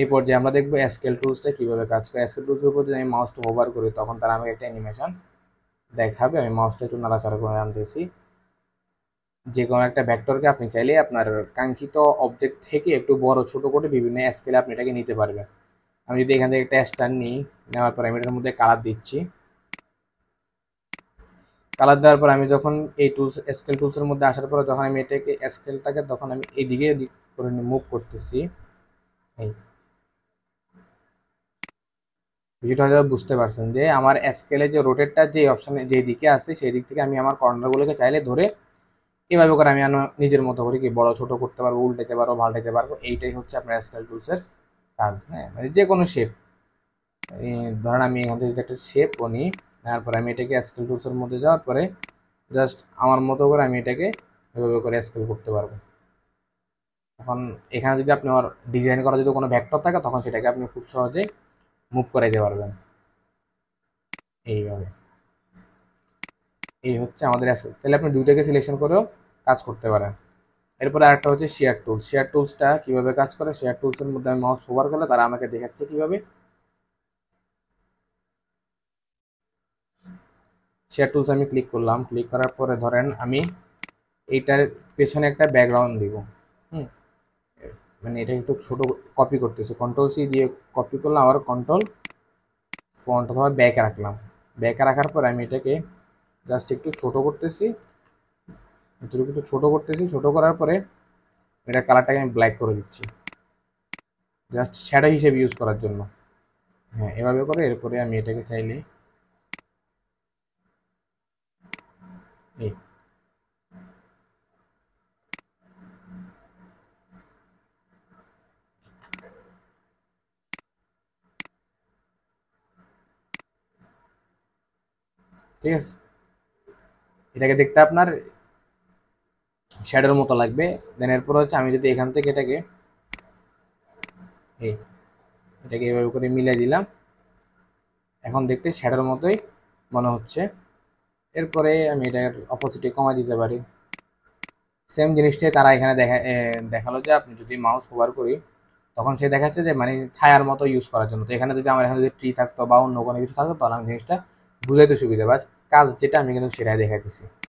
এরপর যে আমরা দেখবো স্কেল টুলসটা কীভাবে কাজ করে স্কেল টুলসের উপর যদি আমি মাউসটা ওভার করি তখন তারা আমাকে একটা অ্যানিমেশন দেখাবে আমি মাউসটা একটু নাড়াচাড়া করে আনতেছি যে কোনো একটা ভ্যাক্টরকে আপনি চাইলে আপনার কাঙ্ক্ষিত অবজেক্ট থেকে একটু বড় ছোট করে বিভিন্ন স্কেলে আপনি এটাকে নিতে পারবেন আমি যদি এখান থেকে একটা স্টার নিই নেওয়ার পর আমি এটার মধ্যে কালার দিচ্ছি কালার দেওয়ার পর আমি যখন এই টুলস স্কেল টুলসের মধ্যে আসার পর যখন আমি এটাকে স্কেলটাকে তখন আমি এদিকে করে মুভ করতেছি এই বিষয়টা হয়তো বুঝতে পারছেন যে আমার স্কেলে যে রোটেটটা যে অপশানে যে দিকে আছে সেই দিক থেকে আমি আমার কর্নারগুলোকে চাইলে ধরে এভাবে করে আমি নিজের মতো করে কি বড় ছোট করতে পারবো উল্টাতে পারবো ভাল্টাতে পারবো এইটাই হচ্ছে আপনার স্কেল টুলসের কাজ হ্যাঁ মানে যে কোনো শেপ ধরেন আমি এখান থেকে একটা শেপ নিই তারপরে আমি এটাকে স্কেল টুলসের মধ্যে যাওয়ার পরে জাস্ট আমার মতো করে আমি এটাকে এভাবে করে স্কেল করতে পারবো এখন এখানে যদি আপনার ডিজাইন করা যদি কোনো ভ্যাক্টর থাকে তখন সেটাকে আপনি খুব সহজে মুভ করাইতে পারবেন এইভাবে এই হচ্ছে আমাদের অ্যাসেট তাহলে আপনি দুইটাকে সিলেকশন করেও কাজ করতে পারেন এরপরে আরেকটা হচ্ছে শেয়ার টুলস শেয়ার টুলসটা কীভাবে কাজ করে শেয়ার টুলসের মধ্যে আমি মাউস ওভার করলে তারা আমাকে দেখাচ্ছে কীভাবে শেয়ার টুলস আমি ক্লিক করলাম ক্লিক করার পরে ধরেন আমি এইটার পেছনে একটা ব্যাকগ্রাউন্ড দিব হুম মানে এটা একটু ছোট কপি করতেছে কন্ট্রোল সি দিয়ে কপি করলাম আবার কন্ট্রোল ফন্ট অথবা ব্যাকে রাখলাম ব্যাকে রাখার পর আমি এটাকে জাস্ট একটু ছোট করতেছি এতটুকু একটু ছোটো করতেছি ছোট করার পরে এটা কালারটাকে আমি ব্ল্যাক করে দিচ্ছি জাস্ট শ্যাডো হিসেবে ইউজ করার জন্য হ্যাঁ এভাবে করে এরপরে আমি এটাকে চাইলে এই ঠিক আছে এটাকে দেখতে আপনার শ্যাডোর মতো লাগবে দেন এরপর হচ্ছে আমি যদি এখান থেকে এটাকে এই এটাকে এভাবে করে মিলে দিলাম এখন দেখতে শ্যাডোর মতোই মনে হচ্ছে এরপরে আমি এটার অপোজিটে কমা দিতে পারি সেম জিনিসটাই তারা এখানে দেখা দেখালো যে আপনি যদি মাউস হোভার করি তখন সে দেখাচ্ছে যে মানে ছায়ার মতো ইউজ করার জন্য তো এখানে যদি আমার এখানে যদি ট্রি থাকতো বা অন্য কোনো কিছু থাকতো তাহলে আমি জিনিসটা বুঝাইতে সুবিধা বাস কাজ যেটা আমি কিন্তু সেটাই দেখাইতেছি